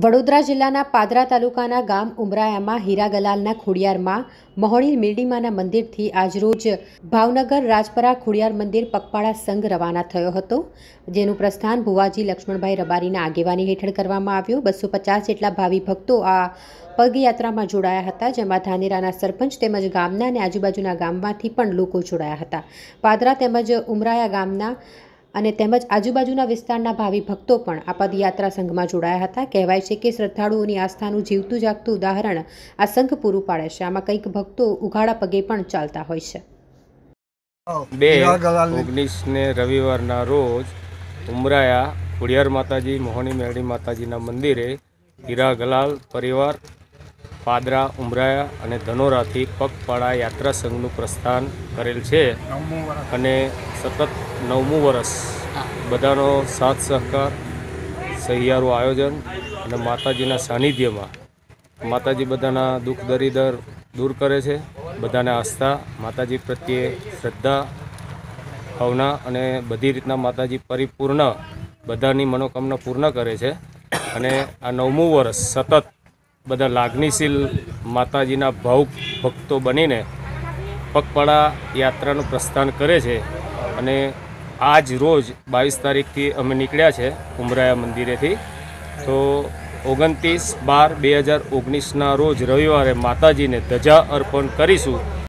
વડોદરા જિલ્લાના પાદરા તાલુકાના ગામ ઉમરાયામાં હીરાગલાલના ખોડિયારમાં મહોણી મેરડીમાના મંદિરથી આજરોજ ભાવનગર રાજપરા ખોડિયાર મંદિર પગપાળા સંઘ રવાના થયો હતો જેનું પ્રસ્થાન ભુવાજી લક્ષ્મણભાઈ રબારીના આગેવાની હેઠળ કરવામાં આવ્યું બસો પચાસ જેટલા ભાવિ ભક્તો આ પગયાત્રામાં જોડાયા હતા જેમાં ધાનેરાના સરપંચ તેમજ ગામના અને આજુબાજુના ગામમાંથી પણ લોકો જોડાયા હતા પાદરા તેમજ ઉમરાયા ગામના અને તેમજ આજુબાજુના વિસ્તારના ભાવિ ભક્તો પણ આ પદયાત્રા સંઘમાં જોડાયા હતા કહેવાય છે કે શ્રદ્ધાળુઓની આસ્થાનું જીવતું જાગતું ઉદાહરણ આ સંઘ પૂરું પાડે છે આમાં કંઈક ભક્તો ઉઘાડા પગે પણ ચાલતા હોય છે બે ઓગણીસને રવિવારના રોજ ઉમરાયા ખોડિયાર માતાજી મોહની મેરડી માતાજીના મંદિરે હીરા ગલાલ પરિવાર પાદરા ઉમરાયા અને ધનોરાથી પગપાળા યાત્રા સંઘનું પ્રસ્થાન કરેલ છે અને સતત નવમું વર્ષ બધાનો સાથ સહકાર સહિયારું આયોજન અને માતાજીના સાનિધ્યમાં માતાજી બધાના દુઃખ દરિદર દૂર કરે છે બધાને આસ્થા માતાજી પ્રત્યે શ્રદ્ધા ભાવના અને બધી રીતના માતાજી પરિપૂર્ણ બધાની મનોકામના પૂર્ણ કરે છે અને આ નવમું વર્ષ સતત બધા લાગણીશીલ માતાજીના ભાવ ભક્તો બનીને પગપાળા યાત્રાનું પ્રસ્થાન કરે છે અને આજ રોજ બાવીસ તારીખથી અમે નીકળ્યા છે ઉમરાયા મંદિરેથી તો ઓગણત્રીસ બાર બે હજાર ઓગણીસના રોજ રવિવારે માતાજીને ધજા અર્પણ કરીશું